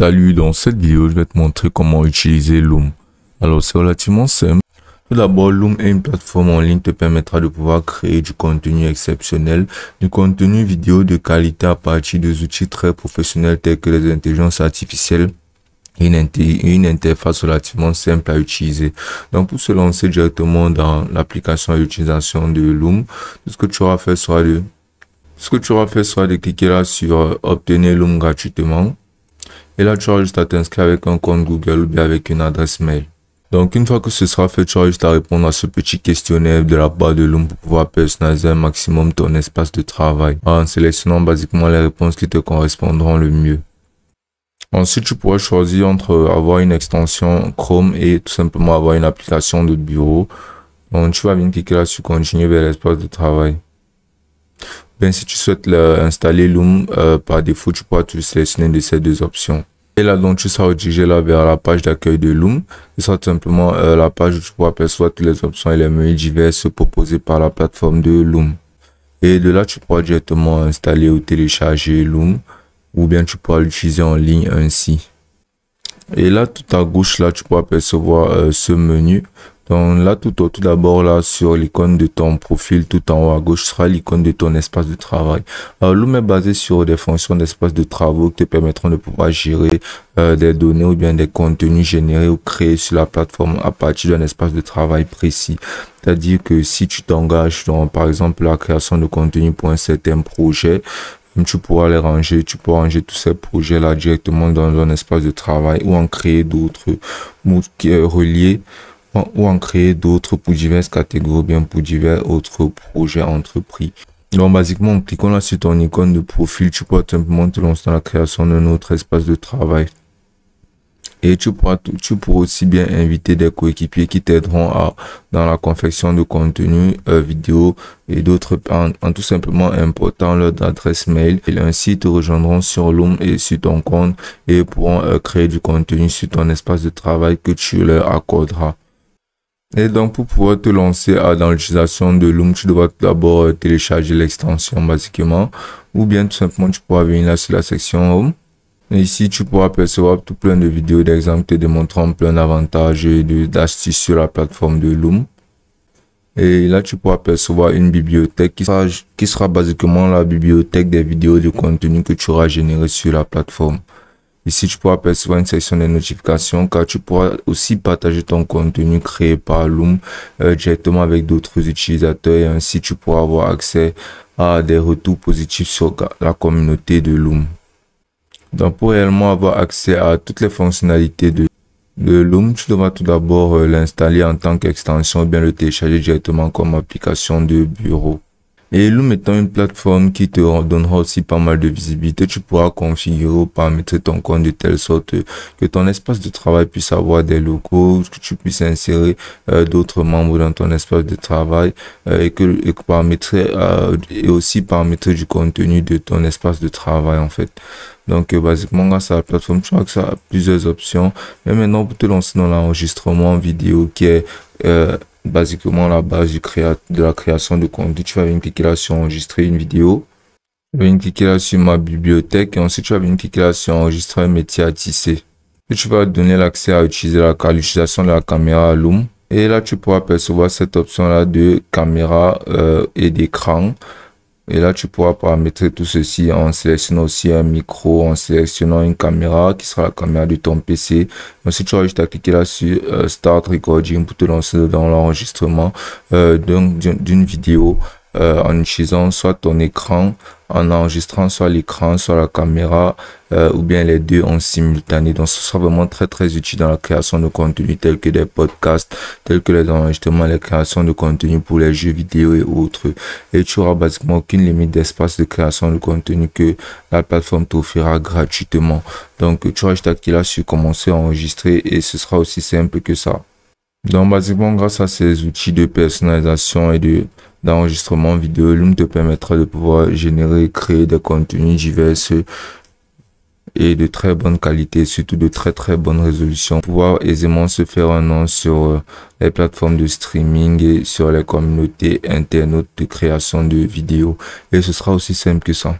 Salut, dans cette vidéo, je vais te montrer comment utiliser Loom. Alors, c'est relativement simple. Tout d'abord, Loom est une plateforme en ligne qui te permettra de pouvoir créer du contenu exceptionnel, du contenu vidéo de qualité à partir des outils très professionnels tels que les intelligences artificielles et une interface relativement simple à utiliser. Donc, pour se lancer directement dans l'application à l'utilisation de Loom, ce que tu auras fait sera de ce que tu auras fait sera de cliquer là sur euh, obtenir Loom gratuitement. Et là, tu auras juste à t'inscrire avec un compte Google ou bien avec une adresse mail. Donc, une fois que ce sera fait, tu auras juste à répondre à ce petit questionnaire de la barre de l'oom pour pouvoir personnaliser un maximum ton espace de travail en sélectionnant basiquement les réponses qui te correspondront le mieux. Ensuite, tu pourras choisir entre avoir une extension Chrome et tout simplement avoir une application de bureau. Donc, tu vas venir cliquer là sur continuer vers l'espace de travail. Ben, si tu souhaites installer Loom euh, par défaut, tu pourras te sélectionner de ces deux options. Et là, donc, tu seras redirigé vers la page d'accueil de Loom. Ce sera simplement euh, la page où tu pourras apercevoir toutes les options et les menus diverses proposés par la plateforme de Loom. Et de là, tu pourras directement installer ou télécharger Loom ou bien tu pourras l'utiliser en ligne ainsi. Et là, tout à gauche, là, tu pourras apercevoir euh, ce menu donc là, tout, tout d'abord, là, sur l'icône de ton profil, tout en haut à gauche sera l'icône de ton espace de travail. Alors, Loom est basé sur des fonctions d'espace de travaux qui te permettront de pouvoir gérer euh, des données ou bien des contenus générés ou créés sur la plateforme à partir d'un espace de travail précis. C'est-à-dire que si tu t'engages dans, par exemple, la création de contenu pour un certain projet, tu pourras les ranger, tu pourras ranger tous ces projets-là directement dans un espace de travail ou en créer d'autres qui reliés ou en créer d'autres pour diverses catégories, bien pour divers autres projets entrepris. Donc, basiquement, en cliquant là sur ton icône de profil, tu pourras simplement te lancer dans la création d'un autre espace de travail. Et tu pourras, tu pourras aussi bien inviter des coéquipiers qui t'aideront à, dans la confection de contenu, euh, vidéo et d'autres en, tout simplement important leur adresse mail. Et ainsi, te rejoindront sur Loom et sur ton compte et pourront euh, créer du contenu sur ton espace de travail que tu leur accorderas. Et donc, pour pouvoir te lancer dans l'utilisation de Loom, tu dois d'abord télécharger l'extension basiquement, ou bien tout simplement, tu pourras venir sur la section Home. ici, tu pourras percevoir tout plein de vidéos d'exemple, te démontrant plein d'avantages et d'astuces sur la plateforme de Loom. Et là, tu pourras percevoir une bibliothèque qui qui sera basiquement la bibliothèque des vidéos de contenu que tu auras généré sur la plateforme. Ici, tu pourras percevoir une section des notifications car tu pourras aussi partager ton contenu créé par Loom euh, directement avec d'autres utilisateurs et ainsi tu pourras avoir accès à des retours positifs sur la communauté de Loom. Donc pour réellement avoir accès à toutes les fonctionnalités de, Loom, tu devras tout d'abord euh, l'installer en tant qu'extension ou bien le télécharger directement comme application de bureau. Et Loom étant une plateforme qui te donnera aussi pas mal de visibilité, tu pourras configurer ou paramétrer ton compte de telle sorte que ton espace de travail puisse avoir des locaux, que tu puisses insérer euh, d'autres membres dans ton espace de travail euh, et que paramétrer euh, et aussi paramétrer du contenu de ton espace de travail en fait. Donc, basiquement, grâce à la plateforme, tu vois que ça a plusieurs options. Mais maintenant, pour te lancer dans l'enregistrement vidéo qui est euh, basiquement la base du de la création de contenu. Tu vas venir cliquer là sur enregistrer une vidéo. Tu vas venir cliquer là sur ma bibliothèque et ensuite tu vas venir cliquer là sur enregistrer un métier à tisser. tu vas donner l'accès à utiliser la, l'utilisation de la caméra Loom. Et là, tu pourras percevoir cette option là de caméra euh, et d'écran. Et là, tu pourras paramétrer tout ceci en sélectionnant aussi un micro, en sélectionnant une caméra qui sera la caméra de ton PC. si tu as juste à cliquer là sur euh, Start Recording pour te lancer dans l'enregistrement euh, d'une vidéo. Euh, en utilisant soit ton écran, en enregistrant soit l'écran, soit la caméra, euh, ou bien les deux en simultané. Donc, ce sera vraiment très, très utile dans la création de contenu tel que des podcasts, tels que les enregistrements, les créations de contenu pour les jeux vidéo et autres. Et tu auras basiquement aucune limite d'espace de création de contenu que la plateforme t'offrira gratuitement. Donc, tu auras juste à là sur commencer à enregistrer et ce sera aussi simple que ça. Donc, basiquement, grâce à ces outils de personnalisation et de d'enregistrement vidéo, Loom te permettra de pouvoir générer créer des contenus divers et de très bonne qualité, surtout de très très bonne résolution. Pouvoir aisément se faire un nom sur euh, les plateformes de streaming et sur les communautés internautes de création de vidéos. Et ce sera aussi simple que ça.